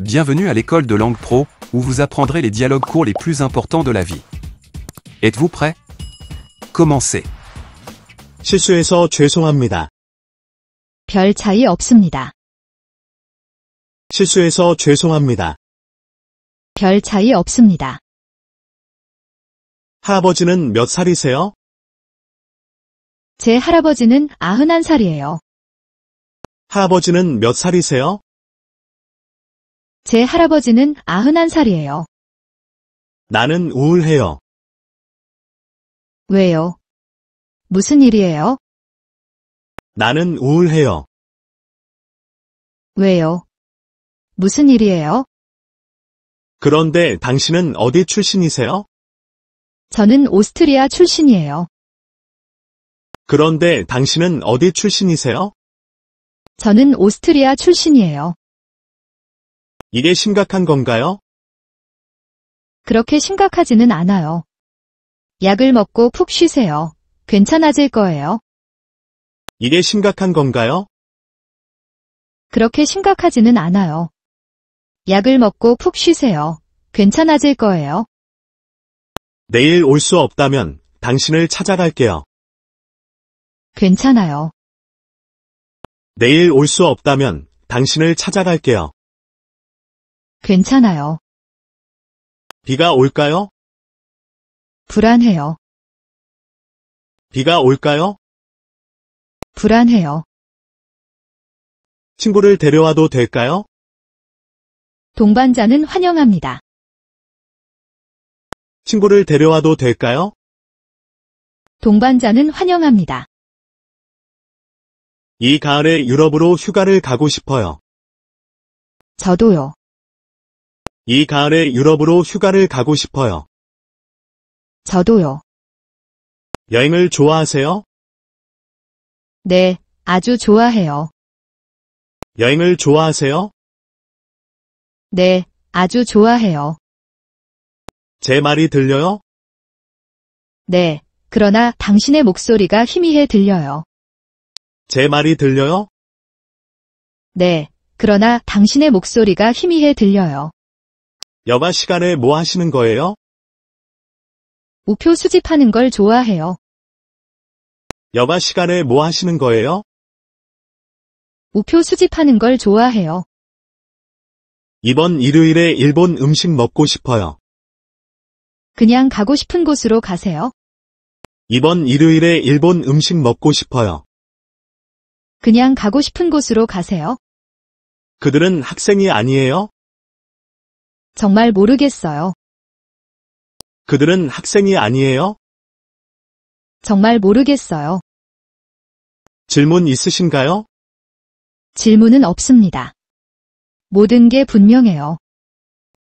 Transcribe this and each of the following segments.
Bienvenue à l'école de langue pro, où vous apprendrez les dialogues courts les plus importants de la vie. Êtes-vous prêt Commencez. 실수해서 죄송합니다. 별 차이 없습니다. 실수해서 죄송합니다. 별 차이 없습니다. 할아버지는 몇 살이세요? 제 할아버지는 91살이에요. 할아버지는 몇 살이세요? 제 할아버지는 91살이에요. 나는 우울해요. 왜요? 무슨 일이에요? 나는 우울해요. 왜요? 무슨 일이에요? 그런데 당신은 어디 출신이세요? 저는 오스트리아 출신이에요. 그런데 당신은 어디 출신이세요? 저는 오스트리아 출신이에요. 이게 심각한 건가요? 그렇게 심각하지는 않아요. 약을 먹고 푹 쉬세요. 괜찮아질 거예요. 이게 심각한 건가요? 그렇게 심각하지는 않아요. 약을 먹고 푹 쉬세요. 괜찮아질 거예요. 내일 올 수 없다면 당신을 찾아갈게요. 괜찮아요. 내일 올 수 없다면 당신을 찾아갈게요. 괜찮아요. 비가 올까요? 불안해요. 비가 올까요? 불안해요. 친구를 데려와도 될까요? 동반자는 환영합니다. 친구를 데려와도 될까요? 동반자는 환영합니다. 이 가을에 유럽으로 휴가를 가고 싶어요. 저도요. 이 가을에 유럽으로 휴가를 가고 싶어요. 저도요. 여행을 좋아하세요? 네, 아주 좋아해요. 여행을 좋아하세요? 네, 아주 좋아해요. 제 말이 들려요? 네, 그러나 당신의 목소리가 희미해 들려요. 제 말이 들려요? 네, 그러나 당신의 목소리가 희미해 들려요. 여가 시간에 뭐 하시는 거예요? 우표 수집하는 걸 좋아해요. 여가 시간에 뭐 하시는 거예요? 우표 수집하는 걸 좋아해요. 이번 일요일에 일본 음식 먹고 싶어요. 그냥 가고 싶은 곳으로 가세요. 이번 일요일에 일본 음식 먹고 싶어요. 그냥 가고 싶은 곳으로 가세요. 그들은 학생이 아니에요? 정말 모르겠어요. 그들은 학생이 아니에요? 정말 모르겠어요. 질문 있으신가요? 질문은 없습니다. 모든 게 분명해요.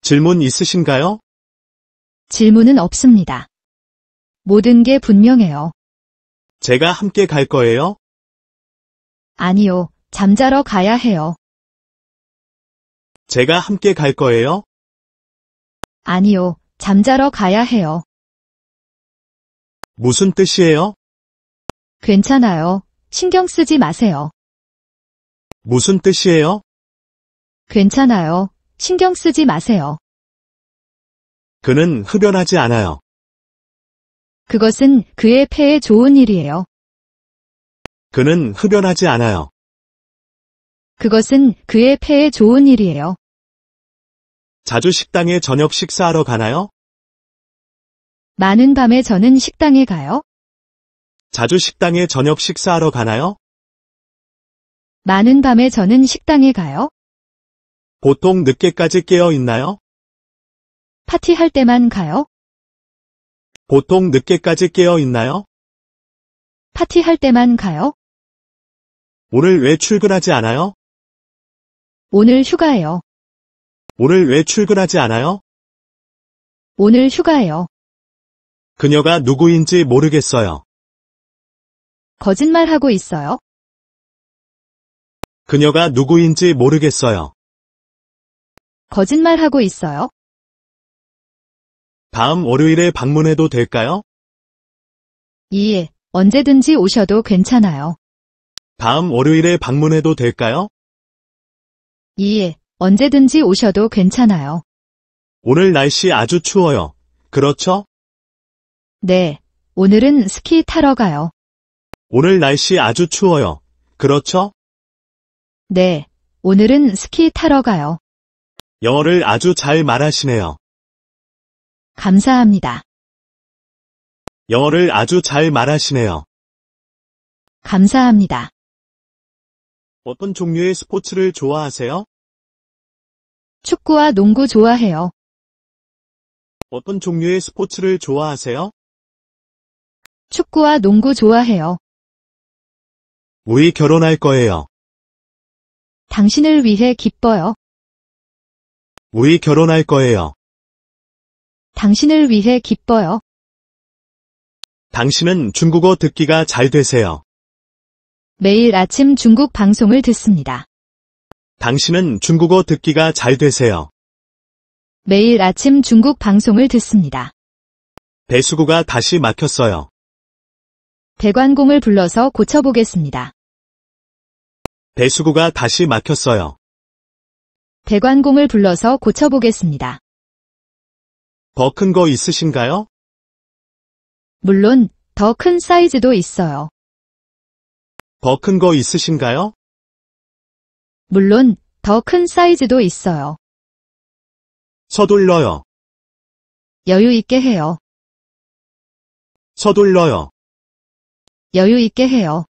질문 있으신가요? 질문은 없습니다. 모든 게 분명해요. 제가 함께 갈 거예요? 아니요, 잠자러 가야 해요. 제가 함께 갈 거예요? 아니요, 잠자러 가야 해요. 무슨 뜻이에요? 괜찮아요. 신경 쓰지 마세요. 무슨 뜻이에요? 괜찮아요. 신경 쓰지 마세요. 그는 흡연하지 않아요. 그것은 그의 폐에 좋은 일이에요. 그는 흡연하지 않아요. 그것은 그의 폐에 좋은 일이에요. 자주 식당에 저녁 식사하러 가나요? 많은 밤에 저는 식당에 가요. 자주 식당에 저녁 식사하러 가나요? 많은 밤에 저는 식당에 가요. 보통 늦게까지 깨어 있나요? 파티할 때만 가요. 보통 늦게까지 깨어 있나요? 파티할 때만 가요. 오늘 왜 출근하지 않아요? 오늘 휴가예요. 오늘 왜 출근하지 않아요? 오늘 휴가예요. 그녀가 누구인지 모르겠어요. 거짓말하고 있어요? 그녀가 누구인지 모르겠어요. 거짓말하고 있어요? 다음 월요일에 방문해도 될까요? 예, 언제든지 오셔도 괜찮아요. 다음 월요일에 방문해도 될까요? 예, 언제든지 오셔도 괜찮아요. 오늘 날씨 아주 추워요. 그렇죠? 네, 오늘은 스키 타러 가요. 오늘 날씨 아주 추워요. 그렇죠? 네, 오늘은 스키 타러 가요. 영어를 아주 잘 말하시네요. 감사합니다. 영어를 아주 잘 말하시네요. 감사합니다. 어떤 종류의 스포츠를 좋아하세요? 축구와 농구 좋아해요. 어떤 종류의 스포츠를 좋아하세요? 축구와 농구 좋아해요. 우리 결혼할 거예요. 당신을 위해 기뻐요. 우리 결혼할 거예요. 당신을 위해 기뻐요. 당신은 중국어 듣기가 잘 되세요. 매일 아침 중국 방송을 듣습니다. 당신은 중국어 듣기가 잘 되세요. 매일 아침 중국 방송을 듣습니다. 배수구가 다시 막혔어요. 배관공을 불러서 고쳐보겠습니다. 배수구가 다시 막혔어요. 배관공을 불러서 고쳐보겠습니다. 더 큰 거 있으신가요? 물론 더 큰 사이즈도 있어요. 더 큰 거 있으신가요? 물론 더 큰 사이즈도 있어요. 서둘러요. 여유 있게 해요. 서둘러요. 여유 있게 해요.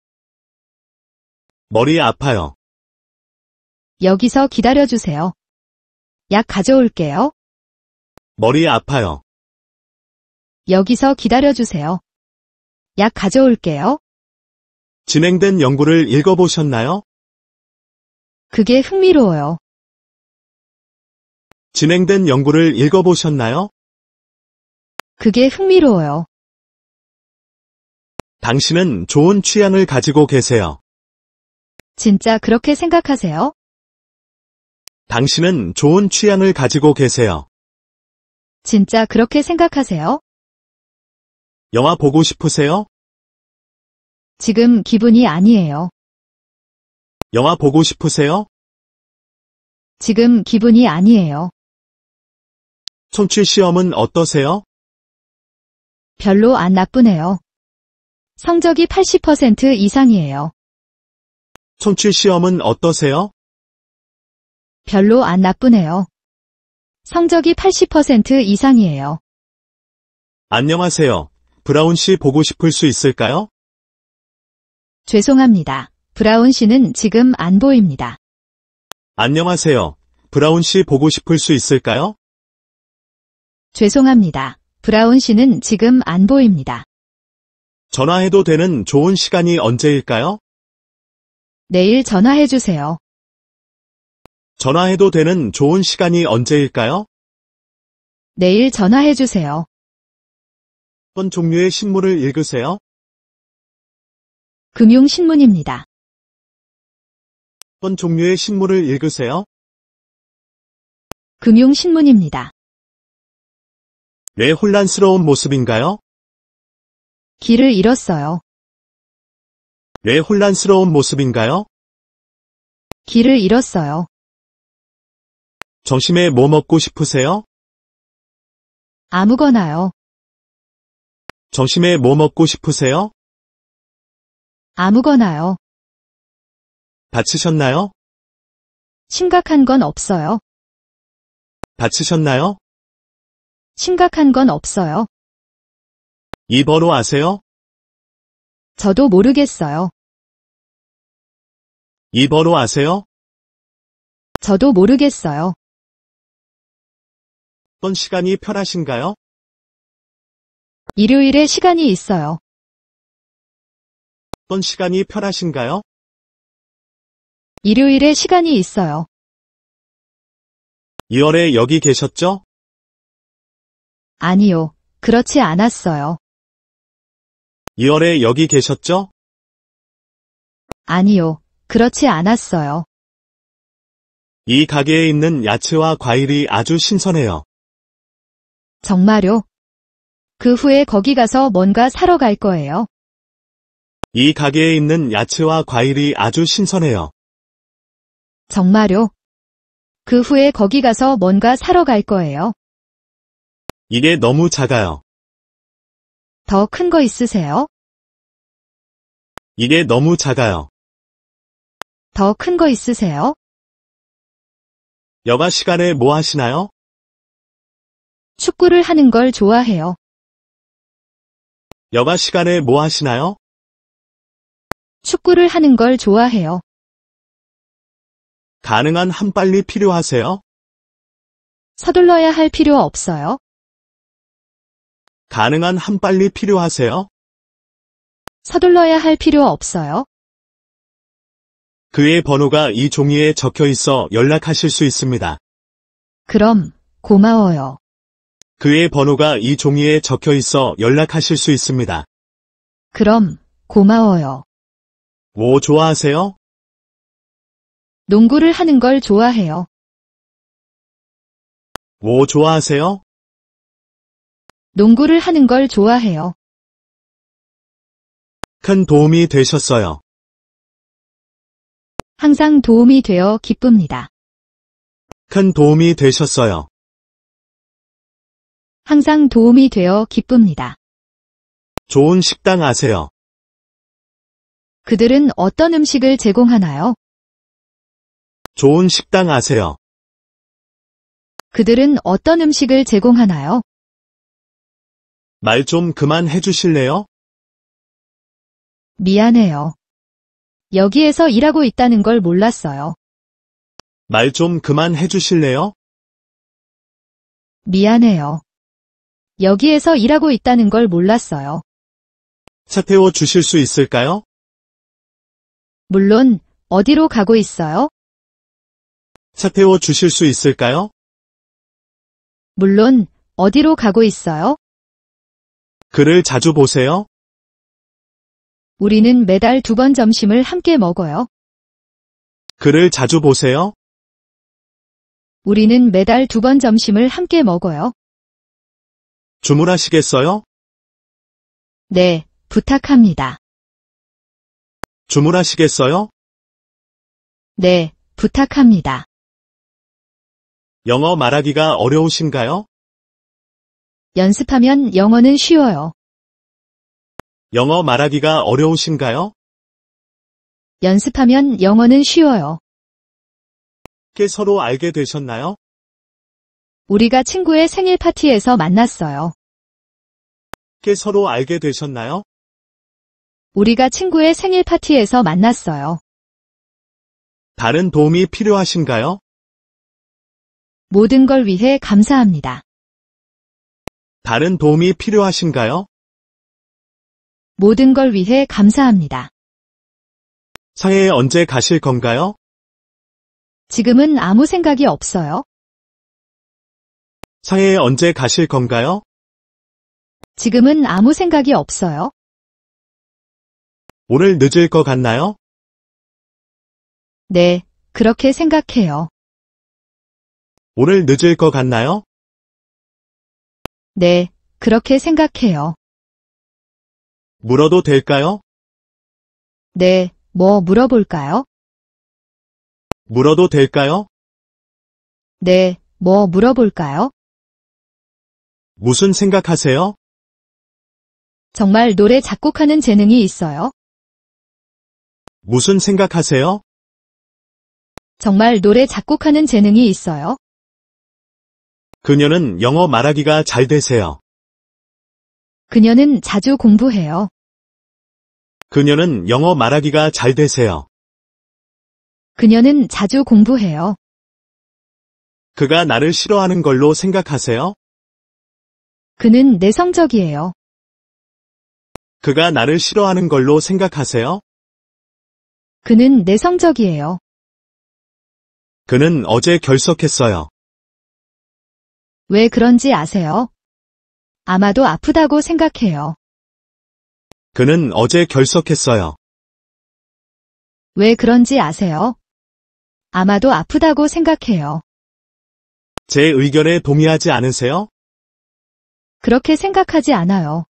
머리 아파요. 여기서 기다려주세요. 약 가져올게요. 머리 아파요. 여기서 기다려주세요. 약 가져올게요. 진행된 연구를 읽어보셨나요? 그게 흥미로워요. 진행된 연구를 읽어보셨나요? 그게 흥미로워요. 당신은 좋은 취향을 가지고 계세요. 진짜 그렇게 생각하세요? 당신은 좋은 취향을 가지고 계세요. 진짜 그렇게 생각하세요? 영화 보고 싶으세요? 지금 기분이 아니에요. 영화 보고 싶으세요? 지금 기분이 아니에요. 청취 시험은 어떠세요? 별로 안 나쁘네요. 성적이 80% 이상이에요. 청취 시험은 어떠세요? 별로 안 나쁘네요. 성적이 80% 이상이에요. 안녕하세요. 브라운 씨 보고 싶을 수 있을까요? 죄송합니다. 브라운 씨는 지금 안 보입니다. 안녕하세요. 브라운 씨 보고 싶을 수 있을까요? 죄송합니다. 브라운 씨는 지금 안 보입니다. 전화해도 되는 좋은 시간이 언제일까요? 내일 전화해 주세요. 전화해도 되는 좋은 시간이 언제일까요? 내일 전화해 주세요. 어떤 종류의 신문을 읽으세요? 금융신문입니다. 어떤 종류의 신문을 읽으세요? 금융신문입니다. 왜 혼란스러운 모습인가요? 길을 잃었어요. 왜 혼란스러운 모습인가요? 길을 잃었어요. 점심에 뭐 먹고 싶으세요? 아무거나요. 점심에 뭐 먹고 싶으세요? 아무거나요. 다치셨나요? 심각한 건 없어요. 다치셨나요? 심각한 건 없어요. 이 번호 아세요? 저도 모르겠어요. 이 번호 아세요? 저도 모르겠어요. 어떤 시간이 편하신가요? 일요일에 시간이 있어요. 어떤 시간이 편하신가요? 일요일에 시간이 있어요. 2월에 여기 계셨죠? 아니요. 그렇지 않았어요. 2월에 여기 계셨죠? 아니요. 그렇지 않았어요. 이 가게에 있는 야채와 과일이 아주 신선해요. 정말요? 그 후에 거기 가서 뭔가 사러 갈 거예요. 이 가게에 있는 야채와 과일이 아주 신선해요. 정말요? 그 후에 거기 가서 뭔가 사러 갈 거예요. 이게 너무 작아요. 더 큰 거 있으세요? 이게 너무 작아요. 더 큰 거 있으세요? 여가 시간에 뭐 하시나요? 축구를 하는 걸 좋아해요. 여가 시간에 뭐 하시나요? 축구를 하는 걸 좋아해요. 가능한 한 빨리 필요하세요? 서둘러야 할 필요 없어요. 가능한 한 빨리 필요하세요? 서둘러야 할 필요 없어요. 그의 번호가 이 종이에 적혀 있어 연락하실 수 있습니다. 그럼 고마워요. 그의 번호가 이 종이에 적혀 있어 연락하실 수 있습니다. 그럼 고마워요. 뭐 좋아하세요? 농구를 하는 걸 좋아해요. 뭐 좋아하세요? 농구를 하는 걸 좋아해요. 큰 도움이 되셨어요. 항상 도움이 되어 기쁩니다. 큰 도움이 되셨어요. 항상 도움이 되어 기쁩니다. 좋은 식당 아세요? 그들은 어떤 음식을 제공하나요? 좋은 식당 아세요? 그들은 어떤 음식을 제공하나요? 말 좀 그만 해주실래요? 미안해요. 여기에서 일하고 있다는 걸 몰랐어요. 말 좀 그만 해주실래요? 미안해요. 여기에서 일하고 있다는 걸 몰랐어요. 차 태워 주실 수 있을까요? 물론, 어디로 가고 있어요? 차태워 주실 수 있을까요? 물론 어디로 가고 있어요? 그를 자주 보세요? 우리는 매달 두 번 점심을 함께 먹어요. 그를 자주 보세요? 우리는 매달 두 번 점심을 함께 먹어요. 주문하시겠어요? 네, 부탁합니다. 주문하시겠어요? 네, 부탁합니다. 영어 말하기가 어려우신가요? 연습하면 영어는 쉬워요. 영어 말하기가 어려우신가요? 연습하면 영어는 쉬워요. 께 서로 알게 되셨나요? 우리가 친구의 생일 파티에서 만났어요. 께 서로 알게 되셨나요? 우리가 친구의 생일 파티에서 만났어요. 다른 도움이 필요하신가요? 모든 걸 위해 감사합니다. 다른 도움이 필요하신가요? 모든 걸 위해 감사합니다. 서해에 언제 가실 건가요? 지금은 아무 생각이 없어요. 서해에 언제 가실 건가요? 지금은 아무 생각이 없어요. 오늘 늦을 것 같나요? 네, 그렇게 생각해요. 오늘 늦을 것 같나요? 네, 그렇게 생각해요. 물어도 될까요? 네, 뭐 물어볼까요? 물어도 될까요? 네, 뭐 물어볼까요? 무슨 생각하세요? 정말 노래 작곡하는 재능이 있어요? 무슨 생각하세요? 정말 노래 작곡하는 재능이 있어요? 그녀는 영어 말하기가 잘 되세요. 그녀는 자주 공부해요. 그녀는 영어 말하기가 잘 되세요. 그녀는 자주 공부해요. 그가 나를 싫어하는 걸로 생각하세요? 그는 내성적이에요. 그가 나를 싫어하는 걸로 생각하세요? 그는 내성적이에요. 그는 어제 결석했어요. 왜 그런지 아세요? 아마도 아프다고 생각해요. 그는 어제 결석했어요. 왜 그런지 아세요? 아마도 아프다고 생각해요. 제 의견에 동의하지 않으세요? 그렇게 생각하지 않아요.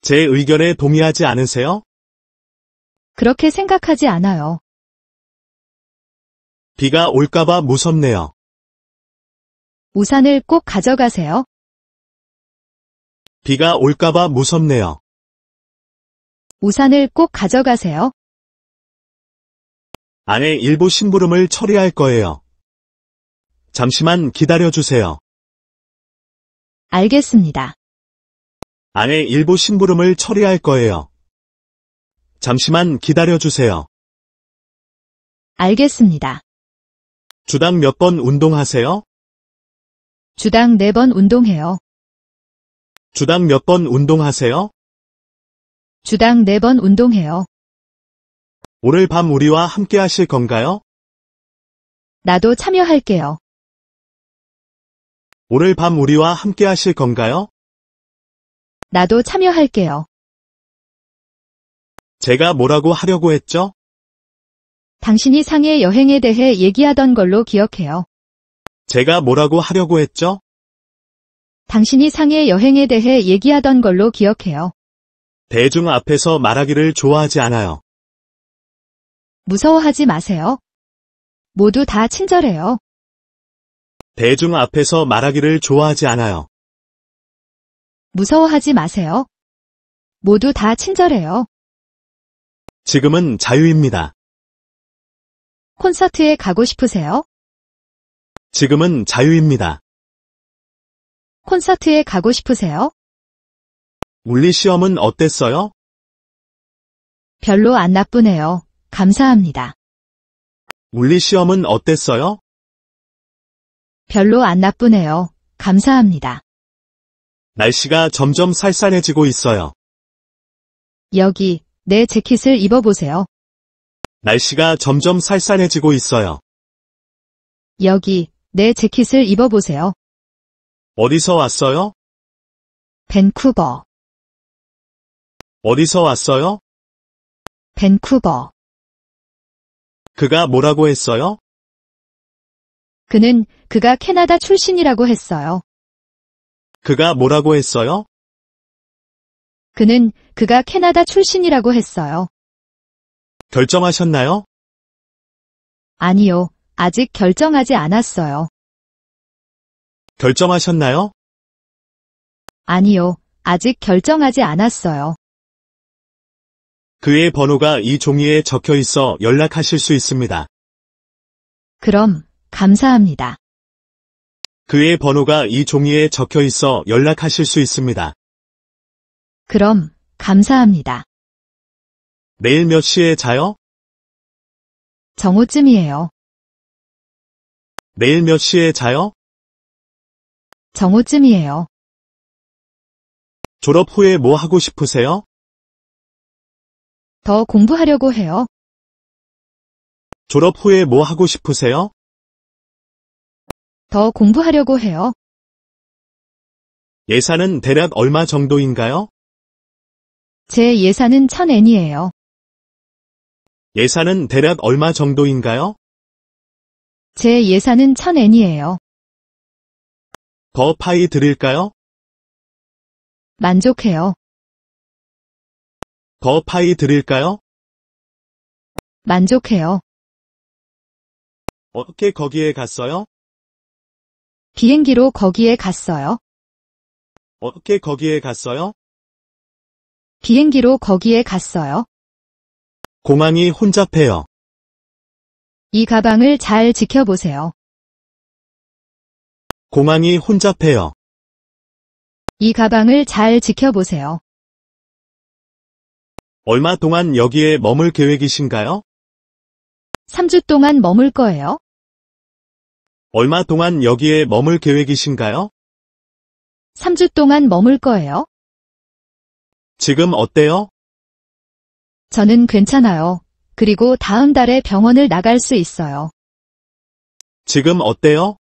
제 의견에 동의하지 않으세요? 그렇게 생각하지 않아요. 비가 올까봐 무섭네요. 우산을 꼭 가져가세요. 비가 올까봐 무섭네요. 우산을 꼭 가져가세요. 아내 일부 심부름을 처리할 거예요. 잠시만 기다려주세요. 알겠습니다. 아내 일부 심부름을 처리할 거예요. 잠시만 기다려주세요. 알겠습니다. 주당 몇 번 운동하세요? 주당 4번 운동해요. 주당 몇 번 운동하세요? 주당 4번 운동해요. 오늘 밤 우리와 함께 하실 건가요? 나도 참여할게요. 오늘 밤 우리와 함께 하실 건가요? 나도 참여할게요. 제가 뭐라고 하려고 했죠? 당신이 상해 여행에 대해 얘기하던 걸로 기억해요. 제가 뭐라고 하려고 했죠? 당신이 상해 여행에 대해 얘기하던 걸로 기억해요. 대중 앞에서 말하기를 좋아하지 않아요. 무서워하지 마세요. 모두 다 친절해요. 대중 앞에서 말하기를 좋아하지 않아요. 무서워하지 마세요. 모두 다 친절해요. 지금은 자유입니다. 콘서트에 가고 싶으세요? 지금은 자유입니다. 콘서트에 가고 싶으세요? 물리 시험은 어땠어요? 별로 안 나쁘네요. 감사합니다. 물리 시험은 어땠어요? 별로 안 나쁘네요. 감사합니다. 날씨가 점점 쌀쌀해지고 있어요. 여기, 내 재킷을 입어보세요. 날씨가 점점 쌀쌀해지고 있어요. 여기, 내 재킷을 입어보세요. 어디서 왔어요? 밴쿠버, 어디서 왔어요? 밴쿠버. 그가 뭐라고 했어요? 그는 그가 캐나다 출신이라고 했어요. 그가 뭐라고 했어요? 그는 그가 캐나다 출신이라고 했어요. 결정하셨나요? 아니요, 아직 결정하지 않았어요. 결정하셨나요? 아니요, 아직 결정하지 않았어요. 그의 번호가 이 종이에 적혀 있어 연락하실 수 있습니다. 그럼, 감사합니다. 그의 번호가 이 종이에 적혀 있어 연락하실 수 있습니다. 그럼, 감사합니다. 내일 몇 시에 자요? 정오쯤이에요. 내일 몇 시에 자요? 정오쯤이에요. 졸업 후에 뭐 하고 싶으세요? 더 공부하려고 해요. 졸업 후에 뭐 하고 싶으세요? 더 공부하려고 해요. 예산은 대략 얼마 정도인가요? 제 예산은 천엔이에요 예산은 대략 얼마 정도인가요? 제 예산은 1000엔이에요. 더 파이 드릴까요? 만족해요. 더 파이 드릴까요? 만족해요. 어떻게 거기에 갔어요? 비행기로 거기에 갔어요. 어떻게 거기에 갔어요? 비행기로 거기에 갔어요. 공항이 혼잡해요. 이 가방을 잘 지켜보세요. 고만이 혼잡해요. 이 가방을 잘 지켜보세요. 얼마 동안 여기에 머물 계획이신가요? 3주 동안 머물 거예요. 얼마 동안 여기에 머물 계획이신가요? 3주 동안 머물 거예요. 지금 어때요? 저는 괜찮아요. 그리고 다음 달에 병원을 나갈 수 있어요. 지금 어때요?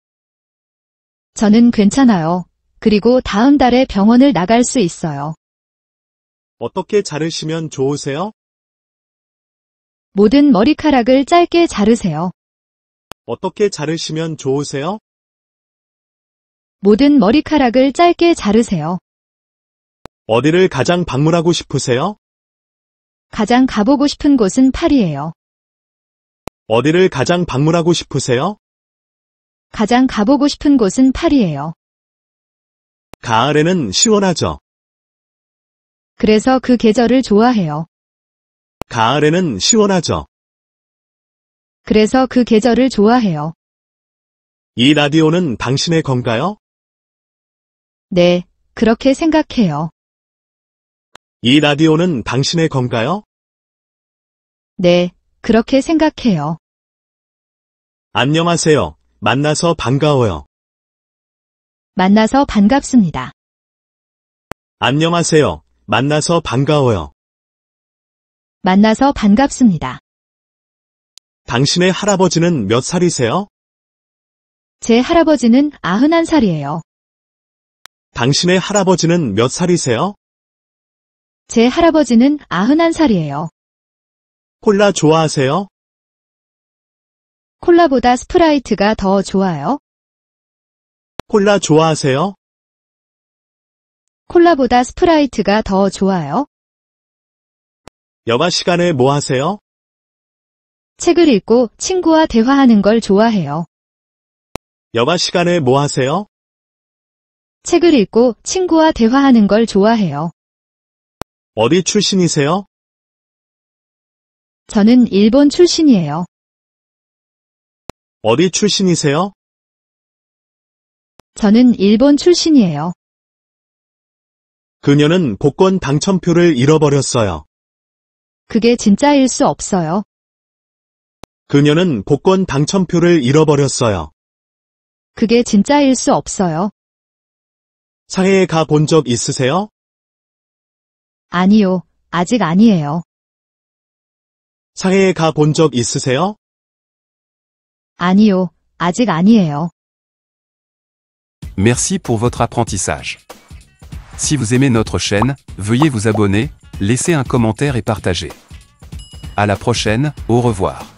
저는 괜찮아요. 그리고 다음 달에 병원을 나갈 수 있어요. 어떻게 자르시면 좋으세요? 모든 머리카락을 짧게 자르세요. 어떻게 자르시면 좋으세요? 모든 머리카락을 짧게 자르세요. 어디를 가장 방문하고 싶으세요? 가장 가보고 싶은 곳은 파리예요. 어디를 가장 방문하고 싶으세요? 가장 가보고 싶은 곳은 파리예요. 가을에는 시원하죠. 그래서 그 계절을 좋아해요. 가을에는 시원하죠. 그래서 그 계절을 좋아해요. 이 라디오는 당신의 건가요? 네, 그렇게 생각해요. 이 라디오는 당신의 건가요? 네, 그렇게 생각해요. 안녕하세요. 만나서 반가워요. 만나서 반갑습니다. 안녕하세요. 만나서 반가워요. 만나서 반갑습니다. 당신의 할아버지는 몇 살이세요? 제 할아버지는 91살이에요. 당신의 할아버지는 몇 살이세요? 제 할아버지는 91살이에요. 콜라 좋아하세요? 콜라보다 스프라이트가 더 좋아요? 콜라 좋아하세요? 콜라보다 스프라이트가 더 좋아요? 여가 시간에 뭐 하세요? 책을 읽고 친구와 대화하는 걸 좋아해요. 여가 시간에 뭐 하세요? 책을 읽고 친구와 대화하는 걸 좋아해요. 어디 출신이세요? 저는 일본 출신이에요. 어디 출신이세요? 저는 일본 출신이에요. 그녀는 복권 당첨표를 잃어버렸어요. 그게 진짜일 수 없어요. 그녀는 복권 당첨표를 잃어버렸어요. 그게 진짜일 수 없어요. 사회에 가 본 적 있으세요? Merci pour votre apprentissage. Si vous aimez notre chaîne, veuillez vous abonner, laisser un commentaire et partager. À la prochaine, au revoir.